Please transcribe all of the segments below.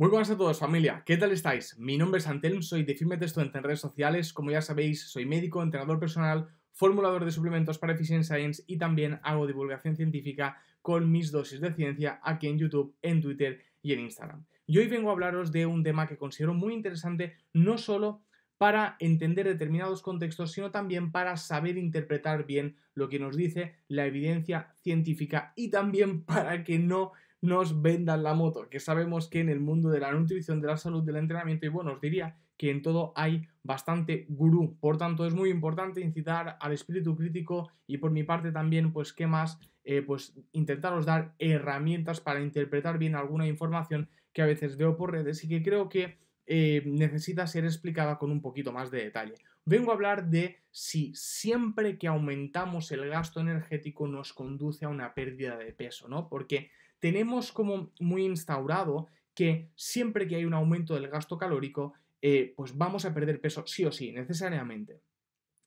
Muy buenas a todos familia, ¿qué tal estáis? Mi nombre es Antelm, soy de Firme Texto en redes sociales, como ya sabéis soy médico, entrenador personal, formulador de suplementos para Efficient Science y también hago divulgación científica con mis dosis de ciencia aquí en YouTube, en Twitter y en Instagram. Y hoy vengo a hablaros de un tema que considero muy interesante, no solo para entender determinados contextos, sino también para saber interpretar bien lo que nos dice la evidencia científica y también para que no nos vendan la moto, que sabemos que en el mundo de la nutrición, de la salud, del entrenamiento y bueno, os diría que en todo hay bastante gurú. Por tanto, es muy importante incitar al espíritu crítico y por mi parte también, pues, ¿qué más? Eh, pues intentaros dar herramientas para interpretar bien alguna información que a veces veo por redes y que creo que eh, necesita ser explicada con un poquito más de detalle. Vengo a hablar de si siempre que aumentamos el gasto energético nos conduce a una pérdida de peso, ¿no? Porque tenemos como muy instaurado que siempre que hay un aumento del gasto calórico, eh, pues vamos a perder peso sí o sí, necesariamente.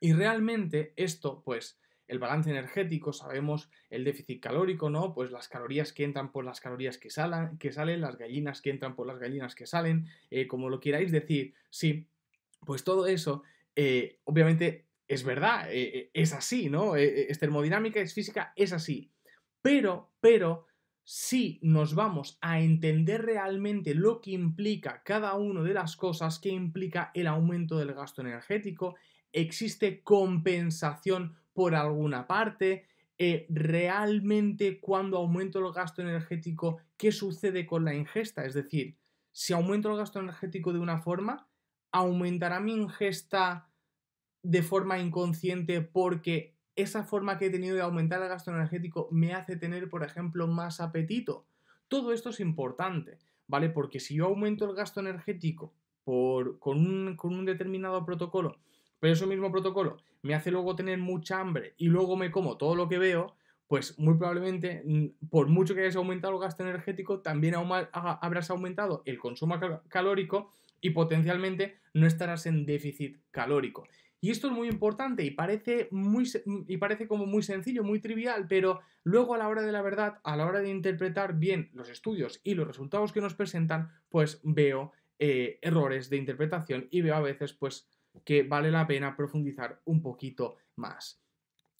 Y realmente esto, pues, el balance energético, sabemos el déficit calórico, ¿no? Pues las calorías que entran por las calorías que, que salen, las gallinas que entran por las gallinas que salen, eh, como lo queráis decir, sí, pues todo eso, eh, obviamente es verdad, es así, ¿no? es termodinámica, es física, es así. Pero, pero, si nos vamos a entender realmente lo que implica cada una de las cosas que implica el aumento del gasto energético, existe compensación por alguna parte, eh, realmente cuando aumento el gasto energético, ¿qué sucede con la ingesta? Es decir, si aumento el gasto energético de una forma, ¿aumentará mi ingesta de forma inconsciente porque esa forma que he tenido de aumentar el gasto energético me hace tener, por ejemplo, más apetito. Todo esto es importante, ¿vale? Porque si yo aumento el gasto energético con, un, determinado protocolo, pero ese mismo protocolo me hace luego tener mucha hambre y luego me como todo lo que veo, pues muy probablemente, mm, por mucho que hayas aumentado el gasto energético, también habrás aumentado el consumo calórico y potencialmente no estarás en déficit calórico. Y esto es muy importante y parece, muy, mm, y parece como muy sencillo, muy trivial, pero luego a la hora de la verdad, a la hora de interpretar bien los estudios y los resultados que nos presentan, pues veo eh, errores de interpretación y veo a veces pues que vale la pena profundizar un poquito más.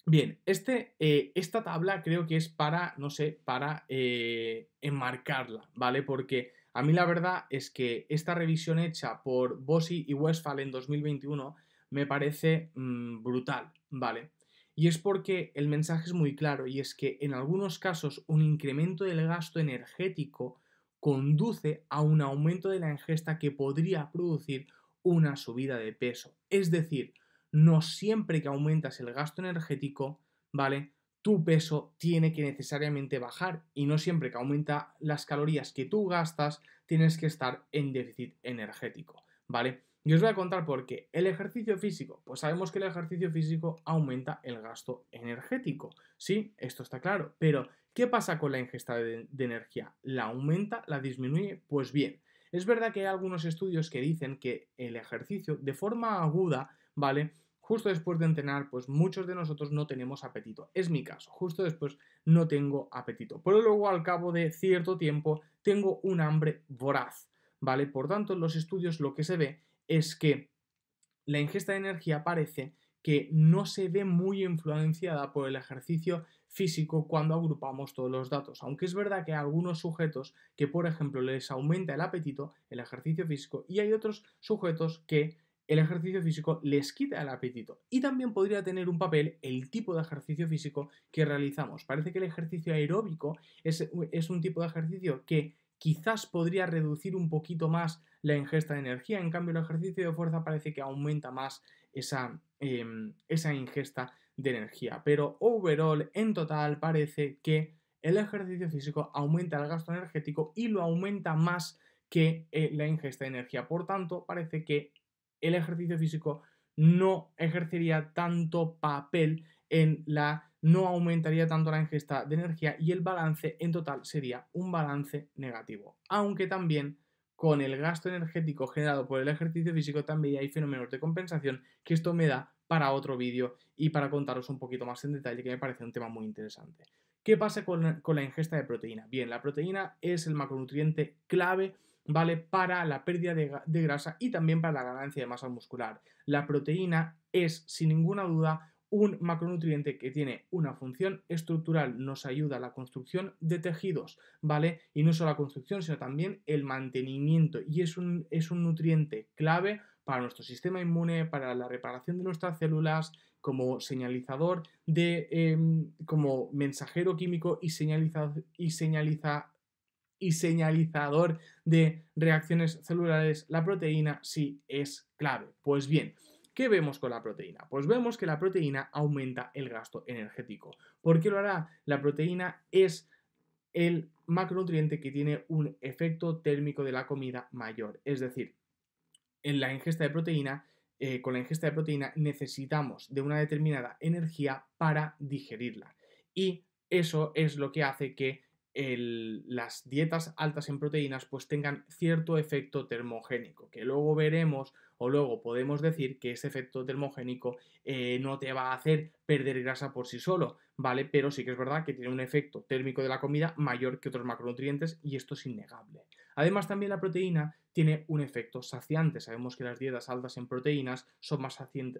Bien, este, eh, esta tabla creo que es para, no sé, para eh, enmarcarla, ¿vale? Porque a mí la verdad es que esta revisión hecha por Bossi y Westphal en 2021 me parece mm, brutal, ¿vale? Y es porque el mensaje es muy claro y es que en algunos casos un incremento del gasto energético conduce a un aumento de la ingesta que podría producir una subida de peso. Es decir, no siempre que aumentas el gasto energético, ¿vale? Tu peso tiene que necesariamente bajar y no siempre que aumenta las calorías que tú gastas, tienes que estar en déficit energético, ¿vale? Y os voy a contar por qué. El ejercicio físico. Pues sabemos que el ejercicio físico aumenta el gasto energético. Sí, esto está claro. Pero, ¿qué pasa con la ingesta de, energía? ¿La aumenta? ¿La disminuye? Pues bien, es verdad que hay algunos estudios que dicen que el ejercicio de forma aguda, ¿vale? Justo después de entrenar, pues muchos de nosotros no tenemos apetito. Es mi caso, justo después no tengo apetito. Pero luego al cabo de cierto tiempo tengo un hambre voraz, ¿vale? Por tanto, en los estudios lo que se ve es que la ingesta de energía parece que no se ve muy influenciada por el ejercicio físico cuando agrupamos todos los datos, aunque es verdad que hay algunos sujetos que, por ejemplo, les aumenta el apetito, el ejercicio físico, y hay otros sujetos que el ejercicio físico les quita el apetito. Y también podría tener un papel el tipo de ejercicio físico que realizamos. Parece que el ejercicio aeróbico es, es un tipo de ejercicio que quizás podría reducir un poquito más la ingesta de energía. En cambio, el ejercicio de fuerza parece que aumenta más esa, em, esa ingesta de energía. Pero overall, en total, parece que el ejercicio físico aumenta el gasto energético y lo aumenta más que eh, la ingesta de energía. Por tanto, parece que el ejercicio físico no ejercería tanto papel en la no aumentaría tanto la ingesta de energía y el balance en total sería un balance negativo. Aunque también con el gasto energético generado por el ejercicio físico también hay fenómenos de compensación que esto me da para otro vídeo y para contaros un poquito más en detalle que me parece un tema muy interesante. ¿Qué pasa con la, ingesta de proteína? Bien, la proteína es el macronutriente clave ¿vale? Para la pérdida de, grasa y también para la ganancia de masa muscular. La proteína es, sin ninguna duda, un macronutriente que tiene una función estructural nos ayuda a la construcción de tejidos, ¿vale? Y no solo la construcción, sino también el mantenimiento. Y es un, es un nutriente clave para nuestro sistema inmune, para la reparación de nuestras células, como señalizador de, em, como mensajero químico y, y, señaliza, y señalizador de reacciones celulares, la proteína sí es clave. Pues bien, ¿Qué vemos con la proteína? Pues vemos que la proteína aumenta el gasto energético. ¿Por qué lo hará? La proteína es el macronutriente que tiene un efecto térmico de la comida mayor. Es decir, en la ingesta de proteína, eh, con la ingesta de proteína necesitamos de una determinada energía para digerirla. Y eso es lo que hace que las dietas altas en proteínas pues tengan cierto efecto termogénico, que luego veremos o luego podemos decir que ese efecto termogénico eh, no te va a hacer perder grasa por sí solo, ¿vale? Pero sí que es verdad que tiene un efecto térmico de la comida mayor que otros macronutrientes y esto es innegable. Además, también la proteína tiene un efecto saciante. Sabemos que las dietas altas en proteínas son más,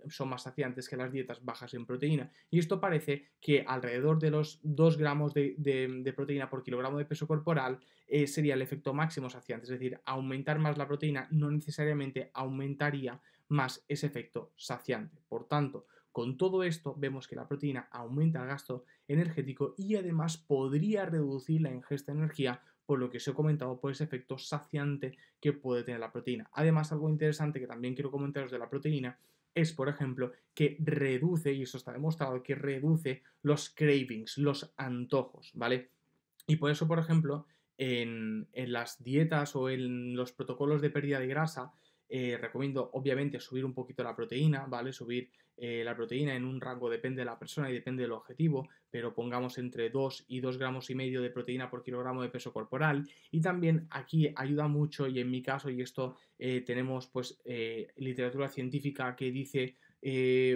son más saciantes que las dietas bajas en proteína. Y esto parece que alrededor de los 2 gramos de, proteína por kilogramo de peso corporal eh, sería el efecto máximo saciante. Es decir, aumentar más la proteína no necesariamente aumentaría más ese efecto saciante. Por tanto, con todo esto vemos que la proteína aumenta el gasto energético y además podría reducir la ingesta de energía por lo que os he comentado, por ese efecto saciante que puede tener la proteína. Además, algo interesante que también quiero comentaros de la proteína es, por ejemplo, que reduce, y eso está demostrado, que reduce los cravings, los antojos, ¿vale? Y por eso, por ejemplo, en, las dietas o en los protocolos de pérdida de grasa, eh, recomiendo obviamente subir un poquito la proteína, ¿vale? Subir eh, la proteína en un rango, depende de la persona y depende del objetivo, pero pongamos entre 2 y 2 gramos y medio de proteína por kilogramo de peso corporal. Y también aquí ayuda mucho, y en mi caso, y esto eh, tenemos pues eh, literatura científica que dice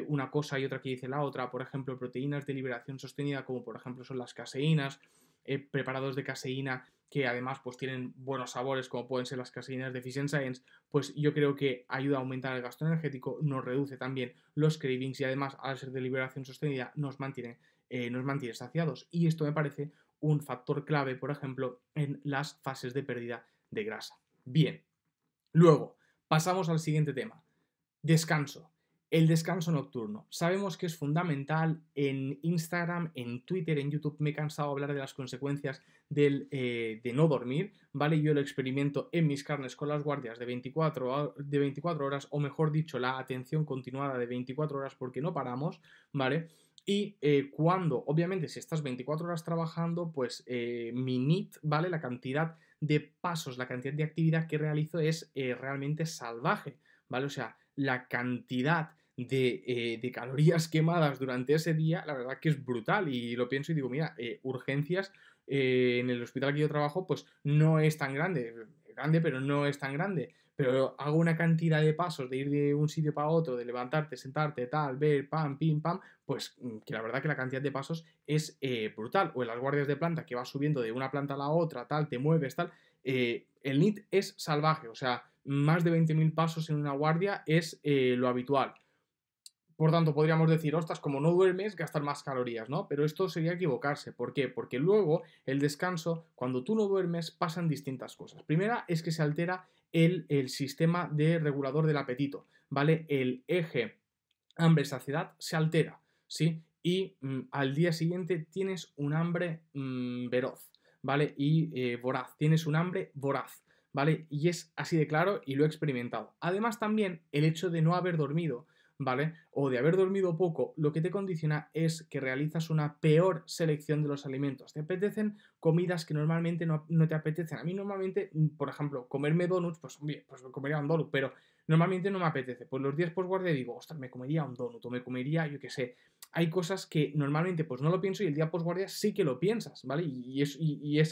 una cosa y otra que dice la otra. Por ejemplo, proteínas de liberación sostenida, como por ejemplo son las caseínas, preparados de caseína que además pues tienen buenos sabores como pueden ser las caseínas de Fish Science, pues yo creo que ayuda a aumentar el gasto energético, nos reduce también los cravings y además al ser de liberación sostenida nos mantiene, eh, nos mantiene saciados. Y esto me parece un factor clave, por ejemplo, en las fases de pérdida de grasa. Bien, luego pasamos al siguiente tema, descanso. El descanso nocturno. Sabemos que es fundamental en Instagram, en Twitter, en YouTube. Me he cansado de hablar de las consecuencias eh, de no dormir, ¿vale? Yo lo experimento en mis carnes con las guardias de 24, de 24 horas, o mejor dicho, la atención continuada de 24 horas porque no paramos, ¿vale? Y eh, cuando, obviamente, si estás 24 horas trabajando, pues eh, mi NIT, ¿vale? La cantidad de pasos, la cantidad de actividad que realizo es realmente salvaje, ¿vale? O sea, la cantidad eh, de, calorías quemadas durante ese día, la verdad que es brutal. Y lo pienso y digo, mira, eh, urgencias eh, en el hospital que yo trabajo, pues no es tan grande, grande, pero no es tan grande. Pero hago una cantidad de pasos de ir de un sitio para otro, de levantarte, sentarte, tal, ver, pam, pim, pam, pues mm, que la verdad que la cantidad de pasos es brutal. O en las guardias de planta que vas subiendo de una planta a la otra, tal, te mueves, tal. el NIT es salvaje, o sea, más de 20.000 pasos en una guardia es lo habitual. Por tanto, podríamos decir, ostras, como no duermes, gastar más calorías, ¿no? Pero esto sería equivocarse. ¿Por qué? Porque luego el descanso, cuando tú no duermes, pasan distintas cosas. Primera es que se altera el, sistema de regulador del apetito, ¿vale? El eje hambre-saciedad se altera, ¿sí? Y mm, al día siguiente tienes un hambre mm, veroz, ¿vale? Y eh, voraz, tienes un hambre voraz, ¿vale? Y es así de claro y lo he experimentado. Además también el hecho de no haber dormido ¿vale? O de haber dormido poco, lo que te condiciona es que realizas una peor selección de los alimentos. Te apetecen comidas que normalmente no, te apetecen. A mí normalmente, mm, por ejemplo, comerme donuts, pues bien, pues me comería un donut, pero normalmente no me apetece. Pues los días postguardia digo, ostras, me comería un donut o me comería, yo qué sé. Hay cosas que normalmente pues no lo pienso y el día posguardia sí que lo piensas, ¿vale? Y es,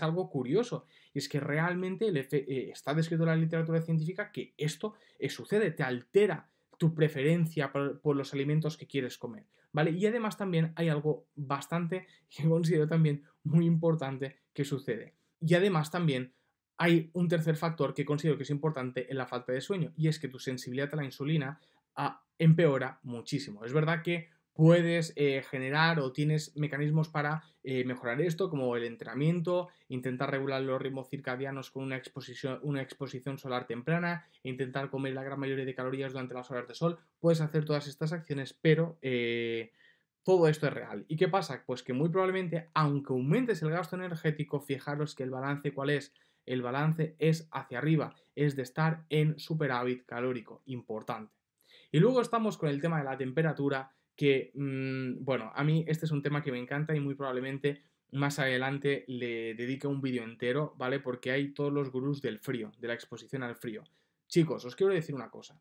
algo curioso. Y es que realmente eh, está descrito en la literatura científica que esto eh, sucede, te altera tu preferencia por, los alimentos que quieres comer, ¿vale? Y además también hay algo bastante, que considero también muy importante que sucede. Y además también hay un tercer factor que considero que es importante en la falta de sueño, y es que tu sensibilidad a la insulina ah, empeora muchísimo. Es verdad que puedes eh, generar o tienes mecanismos para eh, mejorar esto, como el entrenamiento, intentar regular los ritmos circadianos con una exposición, una exposición solar temprana, intentar comer la gran mayoría de calorías durante las horas de sol. Puedes hacer todas estas acciones, pero eh, todo esto es real. ¿Y qué pasa? Pues que muy probablemente, aunque aumentes el gasto energético, fijaros que el balance, ¿cuál es? El balance es hacia arriba, es de estar en superávit calórico, importante. Y luego estamos con el tema de la temperatura, que, mm, bueno, a mí este es un tema que me encanta y muy probablemente más adelante le dedique un vídeo entero, ¿vale? Porque hay todos los gurús del frío, de la exposición al frío. Chicos, os quiero decir una cosa.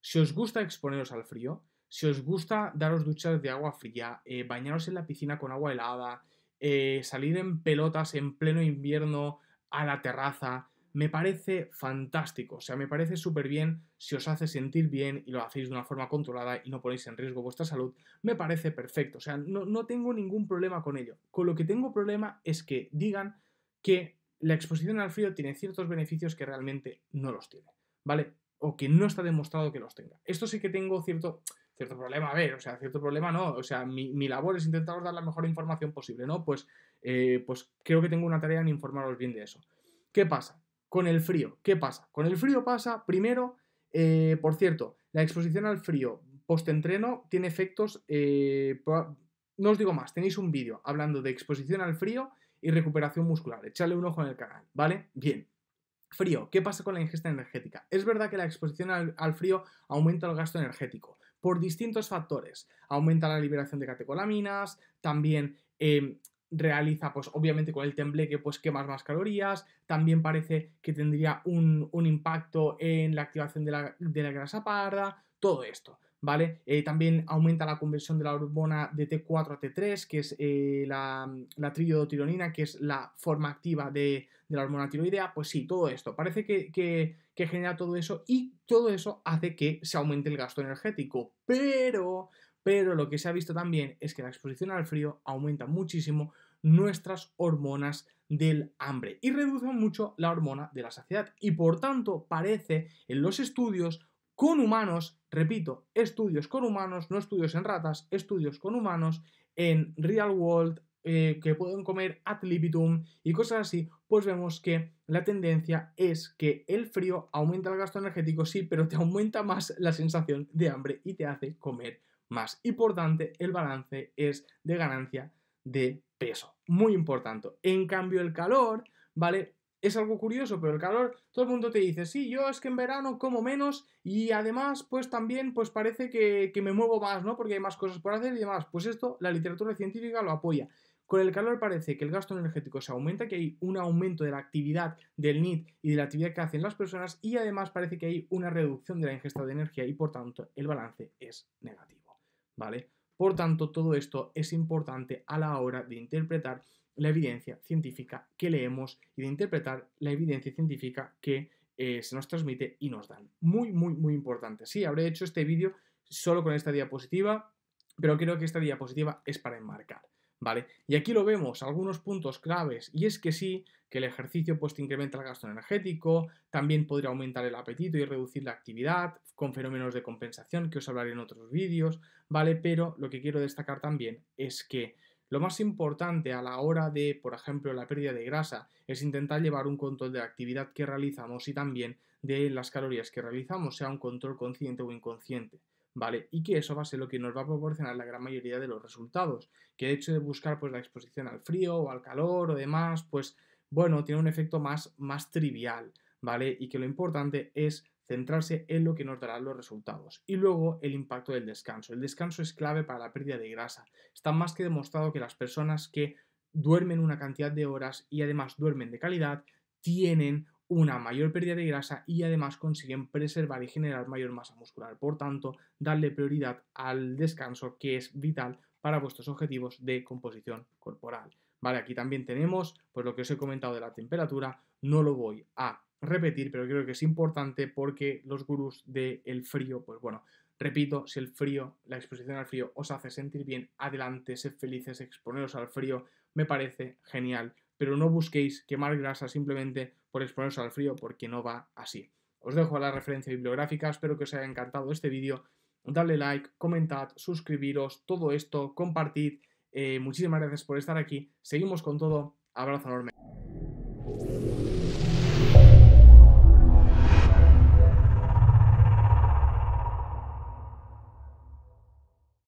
Si os gusta exponeros al frío, si os gusta daros duchas de agua fría, eh, bañaros en la piscina con agua helada, eh, salir en pelotas en pleno invierno a la terraza, me parece fantástico. O sea, me parece súper bien si os hace sentir bien y lo hacéis de una forma controlada y no ponéis en riesgo vuestra salud. Me parece perfecto. O sea, no, tengo ningún problema con ello. Con lo que tengo problema es que digan que la exposición al frío tiene ciertos beneficios que realmente no los tiene. ¿Vale? O que no está demostrado que los tenga. Esto sí que tengo cierto cierto problema, a ver, o sea, cierto problema no, o sea, mi, labor es intentaros dar la mejor información posible, ¿no? Pues, eh, pues creo que tengo una tarea en informaros bien de eso. ¿Qué pasa? con el frío. ¿Qué pasa? Con el frío pasa, primero, eh, por cierto, la exposición al frío post-entreno tiene efectos, eh, no os digo más, tenéis un vídeo hablando de exposición al frío y recuperación muscular. Echadle un ojo en el canal, ¿vale? Bien. Frío, ¿qué pasa con la ingesta energética? Es verdad que la exposición al, frío aumenta el gasto energético por distintos factores. Aumenta la liberación de catecolaminas, también eh, realiza, pues obviamente con el tembleque, pues quemas más calorías, también parece que tendría un, impacto en la activación de la, grasa parda, todo esto. ¿Vale? Eh, también aumenta la conversión de la hormona de T4 a T3, que es eh, la, la triodotironina, que es la forma activa de, la hormona tiroidea. Pues sí, todo esto. Parece que, que genera todo eso y todo eso hace que se aumente el gasto energético. Pero pero lo que se ha visto también es que la exposición al frío aumenta muchísimo nuestras hormonas del hambre y reduce mucho la hormona de la saciedad y por tanto parece en los estudios con humanos, repito, estudios con humanos, no estudios en ratas, estudios con humanos en real world eh, que pueden comer ad libitum y cosas así, pues vemos que la tendencia es que el frío aumenta el gasto energético, sí, pero te aumenta más la sensación de hambre y te hace comer más. importante, el balance es de ganancia de peso. Muy importante. En cambio, el calor, ¿vale? Es algo curioso, pero el calor, todo el mundo te dice, sí, yo es que en verano como menos y además, pues también, pues parece que, que me muevo más, ¿no? Porque hay más cosas por hacer y demás. Pues esto, la literatura científica lo apoya. Con el calor parece que el gasto energético se aumenta, que hay un aumento de la actividad del NIT y de la actividad que hacen las personas y además parece que hay una reducción de la ingesta de energía y por tanto el balance es negativo. Por tanto, todo esto es importante a la hora de interpretar la evidencia científica que leemos y de interpretar la evidencia científica que eh, se nos transmite y nos dan. Muy, muy, muy importante. Sí, habré hecho este vídeo solo con esta diapositiva, pero creo que esta diapositiva es para enmarcar. Y aquí lo vemos, algunos puntos claves, y es que sí, que el ejercicio pues incrementa el gasto energético, también podría aumentar el apetito y reducir la actividad, con fenómenos de compensación que os hablaré en otros vídeos, ¿vale? Pero lo que quiero destacar también es que lo más importante a la hora de, por ejemplo, la pérdida de grasa es intentar llevar un control de la actividad que realizamos y también de las calorías que realizamos, sea un control consciente o inconsciente. ¿vale? Y que eso va a ser lo que nos va a proporcionar la gran mayoría de los resultados, que el hecho de buscar pues la exposición al frío o al calor o demás, pues bueno, tiene un efecto más, más trivial, ¿vale? Y que lo importante es centrarse en lo que nos darán los resultados. Y luego el impacto del descanso. El descanso es clave para la pérdida de grasa. Está más que demostrado que las personas que duermen una cantidad de horas y además duermen de calidad tienen una mayor pérdida de grasa y además consiguen preservar y generar mayor masa muscular. Por tanto, darle prioridad al descanso que es vital para vuestros objetivos de composición corporal. Vale, aquí también tenemos pues lo que os he comentado de la temperatura, no lo voy a repetir, pero creo que es importante porque los gurús del frío, pues bueno, repito, si el frío, la exposición al frío os hace sentir bien, adelante, sed felices, exponeros al frío, me parece genial, pero no busquéis quemar grasa simplemente por exponeros al frío porque no va así. Os dejo la referencia bibliográfica, espero que os haya encantado este vídeo. Dadle like, comentad, suscribiros, todo esto, compartid. Eh, muchísimas gracias por estar aquí. Seguimos con todo. Abrazo enorme.